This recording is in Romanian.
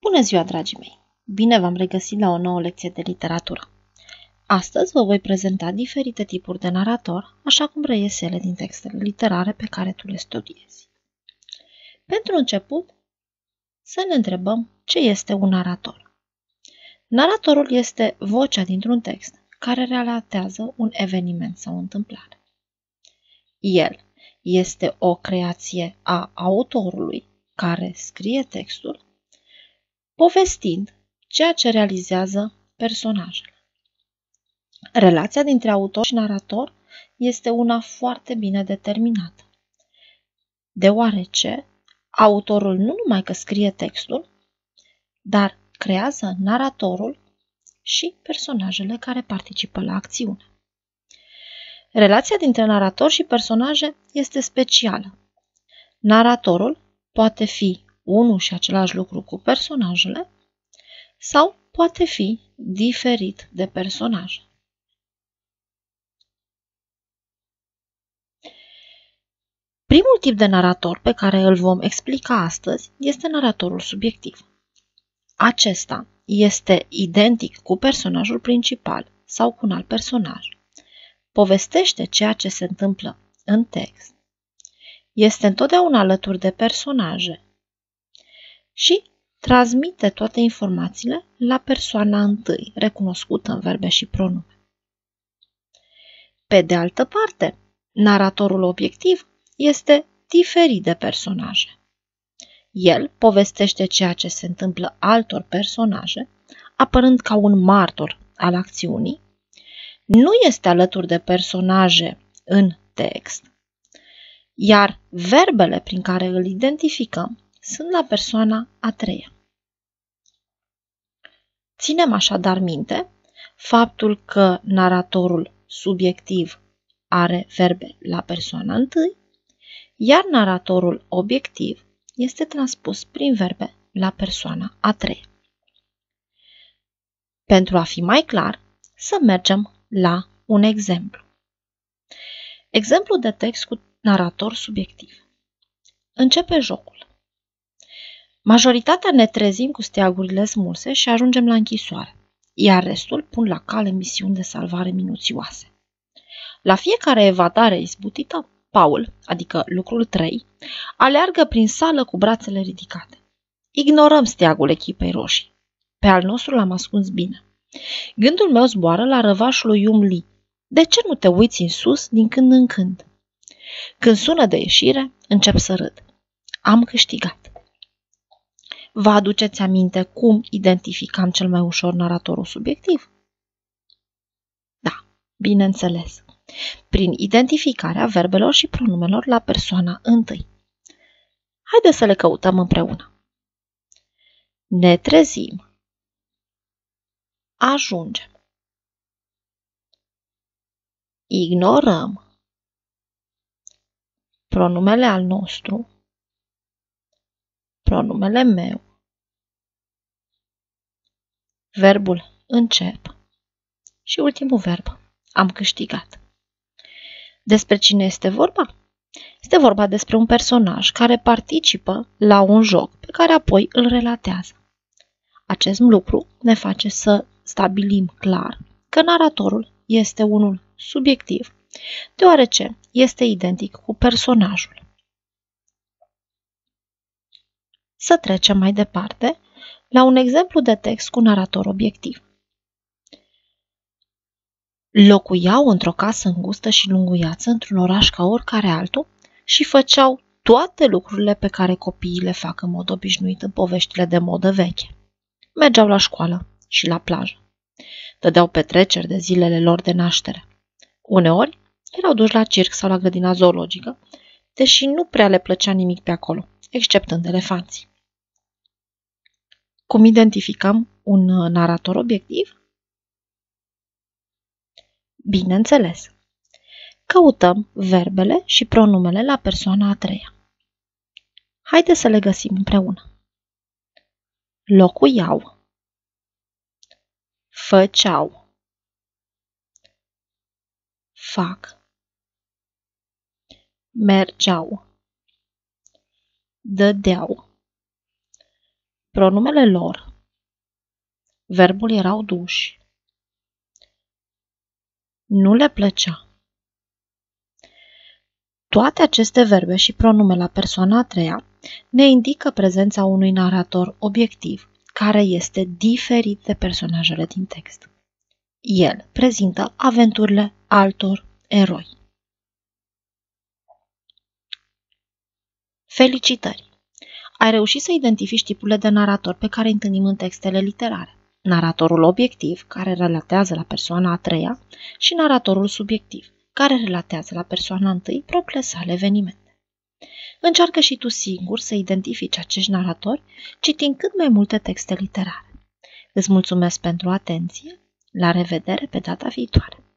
Bună ziua, dragii mei! Bine v-am regăsit la o nouă lecție de literatură. Astăzi vă voi prezenta diferite tipuri de narator, așa cum reiese ele din textele literare pe care tu le studiezi. Pentru început, să ne întrebăm ce este un narator. Naratorul este vocea dintr-un text care relatează un eveniment sau o întâmplare. El este o creație a autorului care scrie textul povestind ceea ce realizează personajele. Relația dintre autor și narator este una foarte bine determinată, deoarece autorul nu numai că scrie textul, dar creează naratorul și personajele care participă la acțiune. Relația dintre narator și personaje este specială. Naratorul poate fi unul și același lucru cu personajele sau poate fi diferit de personaj. Primul tip de narator pe care îl vom explica astăzi este naratorul subiectiv. Acesta este identic cu personajul principal sau cu un alt personaj. Povestește ceea ce se întâmplă în text. Este întotdeauna alături de personaje și transmite toate informațiile la persoana întâi, recunoscută în verbe și pronume. Pe de altă parte, naratorul obiectiv este diferit de personaje. El povestește ceea ce se întâmplă altor personaje, apărând ca un martor al acțiunii, nu este alături de personaje în text, iar verbele prin care îl identificăm sunt la persoana a treia. Ținem așadar minte faptul că naratorul subiectiv are verbe la persoana întâi, iar naratorul obiectiv este transpus prin verbe la persoana a treia. Pentru a fi mai clar, să mergem la un exemplu. Exemplu de text cu narator subiectiv. Începe jocul. Majoritatea ne trezim cu steagurile smulse și ajungem la închisoare, iar restul pun la cale misiuni de salvare minuțioase. La fiecare evadare izbutită, Paul, adică lucrul 3, aleargă prin sală cu brațele ridicate. Ignorăm steagul echipei roșii. Pe al nostru l-am ascuns bine. Gândul meu zboară la răvașul lui Yum Lee. De ce nu te uiți în sus din când în când? Când sună de ieșire, încep să râd. Am câștigat. Vă aduceți aminte cum identificam cel mai ușor naratorul subiectiv? Da, bineînțeles. Prin identificarea verbelor și pronumelor la persoana întâi. Haideți să le căutăm împreună. Ne trezim. Ajungem. Ignorăm. Pronumele al nostru. Pronumele meu verbul încep și ultimul verb am câștigat. Despre cine este vorba? Este vorba despre un personaj care participă la un joc pe care apoi îl relatează. Acest lucru ne face să stabilim clar că naratorul este unul subiectiv, deoarece este identic cu personajul. Să trecem mai departe la un exemplu de text cu narator obiectiv. Locuiau într-o casă îngustă și lunguiață într-un oraș ca oricare altul și făceau toate lucrurile pe care copiii le fac în mod obișnuit în poveștile de modă veche. Mergeau la școală și la plajă. Dădeau petreceri de zilele lor de naștere. Uneori erau duși la circ sau la grădina zoologică, deși nu prea le plăcea nimic pe acolo, exceptând elefanții. Cum identificăm un uh, narator obiectiv? Bineînțeles. Căutăm verbele și pronumele la persoana a treia. Haideți să le găsim împreună. Locuiau. Făceau. Fac. Mergeau. Dădeau Pronumele lor. Verbul erau duși. Nu le plăcea. Toate aceste verbe și pronume la persoana a treia ne indică prezența unui narator obiectiv, care este diferit de personajele din text. El prezintă aventurile altor eroi. Felicitări! ai reușit să identifici tipurile de narator pe care îi întâlnim în textele literare. Naratorul obiectiv, care relatează la persoana a treia, și naratorul subiectiv, care relatează la persoana întâi propriile sale evenimente. Încearcă și tu singur să identifici acești naratori, citind cât mai multe texte literare. Îți mulțumesc pentru atenție. La revedere pe data viitoare!